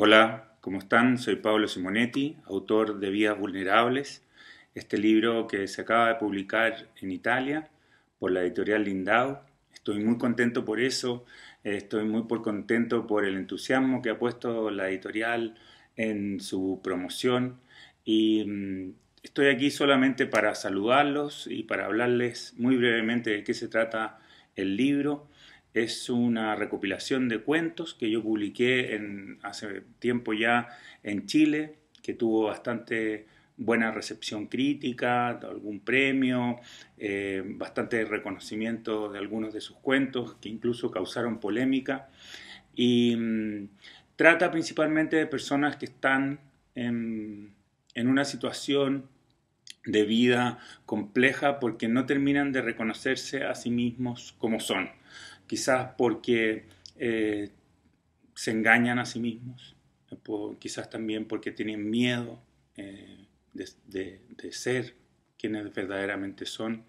Hola, ¿cómo están? Soy Pablo Simonetti, autor de Vías Vulnerables, este libro que se acaba de publicar en Italia por la editorial Lindau. Estoy muy contento por eso, estoy muy por contento por el entusiasmo que ha puesto la editorial en su promoción y mm, estoy aquí solamente para saludarlos y para hablarles muy brevemente de qué se trata el libro es una recopilación de cuentos que yo publiqué en, hace tiempo ya en Chile, que tuvo bastante buena recepción crítica, algún premio, eh, bastante reconocimiento de algunos de sus cuentos que incluso causaron polémica. Y mm, trata principalmente de personas que están en una situación de vida compleja porque no terminan de reconocerse a sí mismos como son quizás porque eh, se engañan a sí mismos, quizás también porque tienen miedo eh, de, ser quienes verdaderamente son,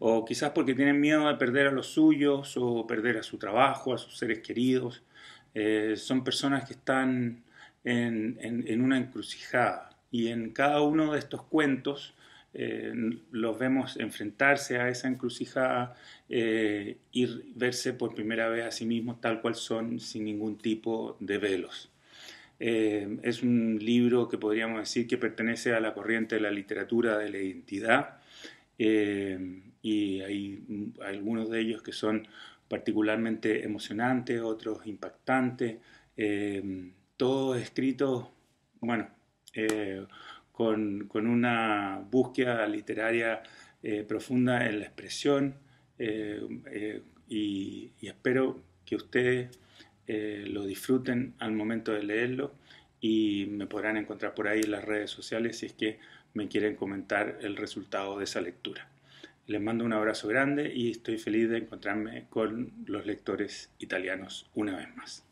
o quizás porque tienen miedo de perder a los suyos o perder a su trabajo, a sus seres queridos. Eh, son personas que están en una encrucijada y en cada uno de estos cuentos eh, los vemos enfrentarse a esa encrucijada eh, y verse por primera vez a sí mismos tal cual son, sin ningún tipo de velos. Eh, es un libro que podríamos decir que pertenece a la corriente de la literatura de la identidad y hay algunos de ellos que son particularmente emocionantes, otros impactantes, Todo escrito, bueno, con, una búsqueda literaria eh, profunda en la expresión eh, eh, y, espero que ustedes lo disfruten al momento de leerlo y me podrán encontrar por ahí en las redes sociales si es que me quieren comentar el resultado de esa lectura. Les mando un abrazo grande y estoy feliz de encontrarme con los lectores italianos una vez más.